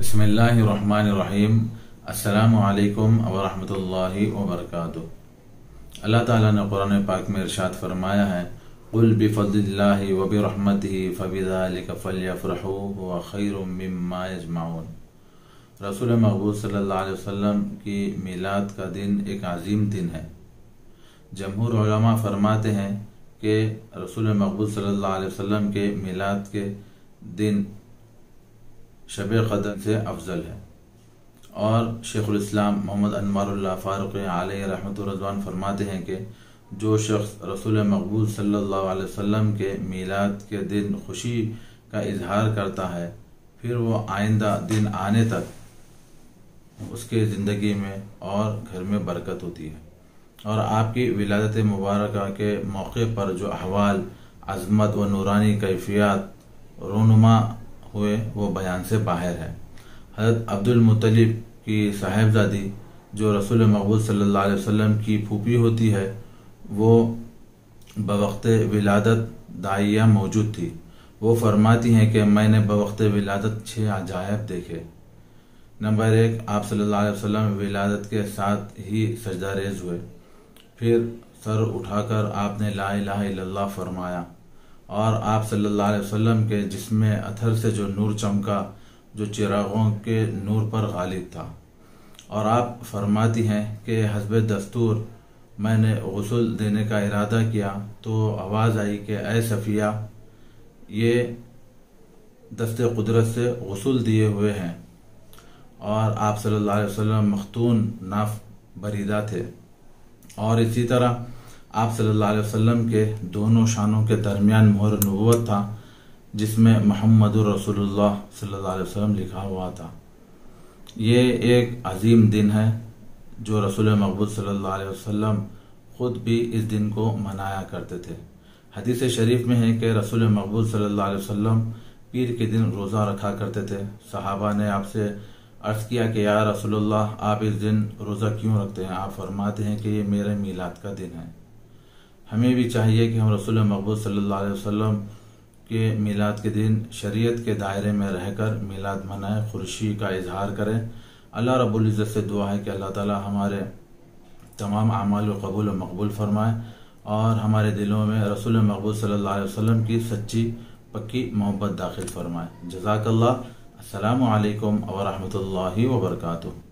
بسم اللہ الرحمن الرحیم السلام علیکم ورحمت اللہ وبرکاتہ اللہ تعالیٰ نے قرآن پاک میں ارشاد فرمایا ہے رسول مقبول صلی اللہ علیہ وسلم کی میلاد کا دن ایک عظیم دن ہے جمہور علماء فرماتے ہیں کہ رسول مغبوط صلی اللہ علیہ وسلم کے میلاد کے دن شب قدر سے افضل ہے اور شیخ الاسلام محمد انمار اللہ فاروق علیہ رحمت الرضوان فرماتے ہیں کہ جو شخص رسول مقبول صلی اللہ علیہ وسلم کے میلاد کے دن خوشی کا اظہار کرتا ہے پھر وہ آئندہ دن آنے تک اس کے زندگی میں اور گھر میں برکت ہوتی ہے اور آپ کی ولادت مبارکہ کے موقع پر جو احوال عظمت و نورانی کیفیات رونما ہوئے وہ بیان سے باہر ہے حضرت عبد المطلب کی صاحبزادی جو رسول مقبول صلی اللہ علیہ وسلم کی پھوپھی ہوتی ہے وہ بوقت ولادت دائیہ موجود تھی وہ فرماتی ہیں کہ میں نے بوقت ولادت چھ عجائب دیکھے نمبر ایک آپ صلی اللہ علیہ وسلم ولادت کے ساتھ ہی سجدہ ریز ہوئے پھر سر اٹھا کر آپ نے لا الہ الا اللہ فرمایا اور آپ صلی اللہ علیہ وسلم کے جسم اتھر سے جو نور چمکا جو چراغوں کے نور پر غالب تھا اور آپ فرماتی ہیں کہ حسب دستور میں نے غسل دینے کا ارادہ کیا تو آواز آئی کہ اے صفیہ یہ دست قدرت سے غسل دیے ہوئے ہیں اور آپ صلی اللہ علیہ وسلم مختون ناف بریدہ تھے اور اسی طرح آپ صلی اللہ علیہ وسلم کے دونوں شانوں کے درمیان مہر نبوت تھا جس میں محمد الرسول اللہ صلی اللہ علیہ وسلم لکھا ہوا تھا یہ ایک عظیم دن ہے جو رسول مقبول صلی اللہ علیہ وسلم خود بھی اس دن کو منایا کرتے تھے حدیث شریف میں ہے کہ رسول مقبول صلی اللہ علیہ وسلم پیر کے دن روزہ رکھا کرتے تھے صحابہ نے آپ سے عرض کیا کہ یا رسول اللہ آپ اس دن روزہ کیوں رکھتے ہیں آپ فرماتے ہیں کہ یہ میرے میلاد کا دن ہے ہمیں بھی چاہیے کہ ہم رسول مقبول صلی اللہ علیہ وسلم کے میلاد کے دن شریعت کے دائرے میں رہ کر میلاد منائیں خرشی کا اظہار کریں اللہ رب العزت سے دعا ہے کہ اللہ تعالی ہمارے تمام اعمال و قبول و مقبول فرمائے اور ہمارے دلوں میں رسول مقبول صلی اللہ علیہ وسلم کی سچی پکی محبت داخل فرمائے جزاک اللہ السلام علیکم ورحمۃ اللہ وبرکاتہ